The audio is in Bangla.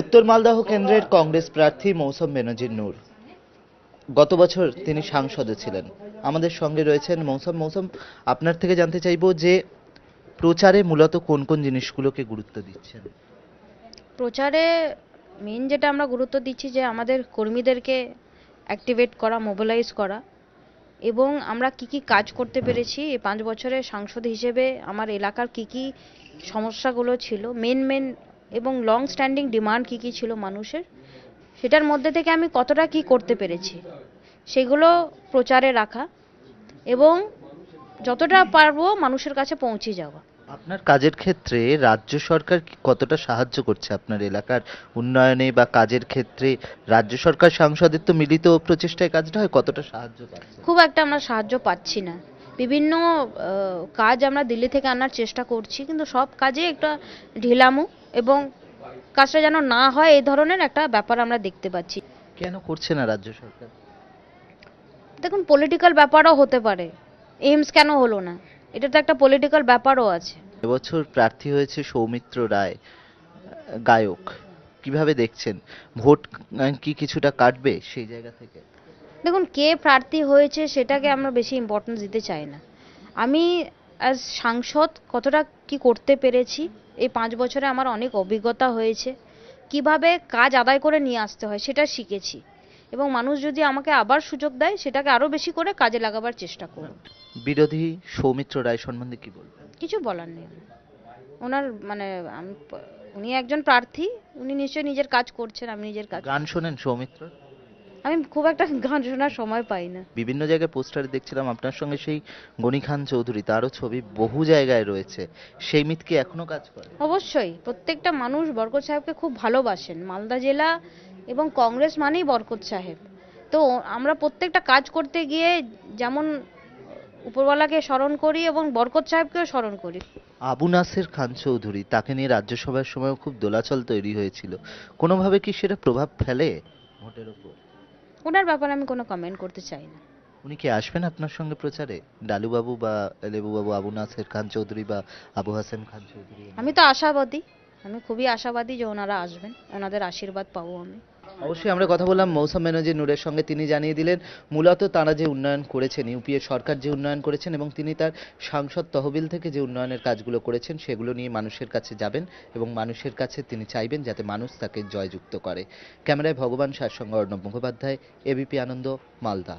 উত্তর মালদাহ কেন্দ্রের কংগ্রেস প্রার্থী মৌসম বেনজির নূর গত বছর তিনি সাংসদে ছিলেন আমাদের সঙ্গে রয়েছেন মৌসম মৌসম আপনার থেকে জানতে চাইব যে প্রচারে মূলত কোন কোন জিনিসগুলোকে গুরুত্ব দিচ্ছেন প্রচারে মেন যেটা আমরা গুরুত্ব দিচ্ছি যে আমাদের কর্মীদেরকে অ্যাক্টিভেট করা মোবিলাইজ করা এবং আমরা কি কি কাজ করতে পেরেছি এই পাঁচ বছরে সাংসদ হিসেবে আমার এলাকার কি কি সমস্যাগুলো ছিল মেন মেন এবং লং স্ট্যান্ডিং ডিমান্ড কী কী ছিল মানুষের সেটার মধ্যে থেকে আমি কতটা কি করতে পেরেছি সেগুলো প্রচারে রাখা এবং যতটা পারবো মানুষের কাছে পৌঁছে যাওয়া আপনার কাজের ক্ষেত্রে রাজ্য সরকার কতটা সাহায্য করছে আপনার এলাকার উন্নয়নে বা কাজের ক্ষেত্রে রাজ্য সরকার সাংসদের তো মিলিত প্রচেষ্টায় কাজটা হয় কতটা সাহায্য খুব একটা আমরা সাহায্য পাচ্ছি না বিভিন্ন কাজ আমরা দিল্লি থেকে আনার চেষ্টা করছি কিন্তু সব কাজে একটা ঢিলামু এবং কাজটা যেন না হয় এই ধরনের একটা ব্যাপার আমরা দেখতে পাচ্ছি কেন করছে না রাজ্য সরকার দেখুন পলিটিক্যাল ব্যাপারও হতে পারে এইমস কেন হলো না এটা তো একটা পলিটিক্যাল ব্যাপারও আছে এবছর প্রার্থী হয়েছে সৌমিত্র রায় গায়ক কিভাবে দেখছেন ভোট কি কিছুটা কাটবে সেই জায়গা থেকে দেখুন কে প্রার্থী হয়েছে সেটাকে আমরা বেশি ইম্পর্টেন্স দিতে চাই না আমি অ্যাজ সাংসদ কতটা কি করতে পেরেছি এই পাঁচ বছরে আমার অনেক অভিজ্ঞতা হয়েছে কিভাবে কাজ আদায় করে নিয়ে আসতে হয় সেটা শিখেছি এবং মানুষ যদি আমাকে আবার সুযোগ দেয় সেটাকে আরো বেশি করে কাজে লাগাবার চেষ্টা করব বিরোধী সৌমিত্র রায় সম্বন্ধে কি বলবেন কিছু বলার নেই ওনার মানে উনি একজন প্রার্থী উনি নিশ্চয়ই নিজের কাজ করছেন আমি নিজের কাজ গান শোনেন সৌমিত্র আমি খুব একটা গান শোনার সময় পাই না বিভিন্ন জায়গায় পোস্টারে দেখছিলাম আপনার সঙ্গে সেই গনি খান চৌধুরী তারও ছবি বহু জায়গায় রয়েছে সেই মিথ কি এখনো কাজ করে অবশ্যই প্রত্যেকটা মানুষ বরকত সাহেবকে খুব ভালোবাসেন মালদা জেলা এবং কংগ্রেস মানেই বরকত সাহেব তো আমরা প্রত্যেকটা কাজ করতে গিয়ে যেমন উপরওয়ালাকে স্মরণ করি এবং বরকত সাহেবকেও স্মরণ করি আবু নাসের খান চৌধুরী তাকে নিয়ে রাজ্যসভার সময়ও খুব দোলাচল তৈরি হয়েছিল কোনোভাবে কি সেটা প্রভাব ফেলে ভোটের উপর ওনার ব্যাপারে আমি কোনো কমেন্ট করতে চাই না উনি কি আসবেন আপনার সঙ্গে প্রচারে ডালুবাবু বা লেবুবাবু আবু নাসের খান চৌধুরী বা আবু হাসান খান চৌধুরী আমি তো আশাবাদী আমি খুবই আশাবাদী যে ওনারা আসবেন ওনাদের আশীর্বাদ পাবো আমি অবশ্যই আমরা কথা বললাম মৌসুম ব্যানার্জি নূরের সঙ্গে তিনি জানিয়ে দিলেন মূলত তারা যে উন্নয়ন করেছেন ইউপিএ সরকার যে উন্নয়ন করেছেন এবং তিনি তার সাংসদ তহবিল থেকে যে উন্নয়নের কাজগুলো করেছেন সেগুলো নিয়ে মানুষের কাছে যাবেন এবং মানুষের কাছে তিনি চাইবেন যাতে মানুষ তাকে জয়যুক্ত করে ক্যামেরায় ভগবান শাসঙ্গ অর্ণব মুখোপাধ্যায় এবিপি আনন্দ মালদা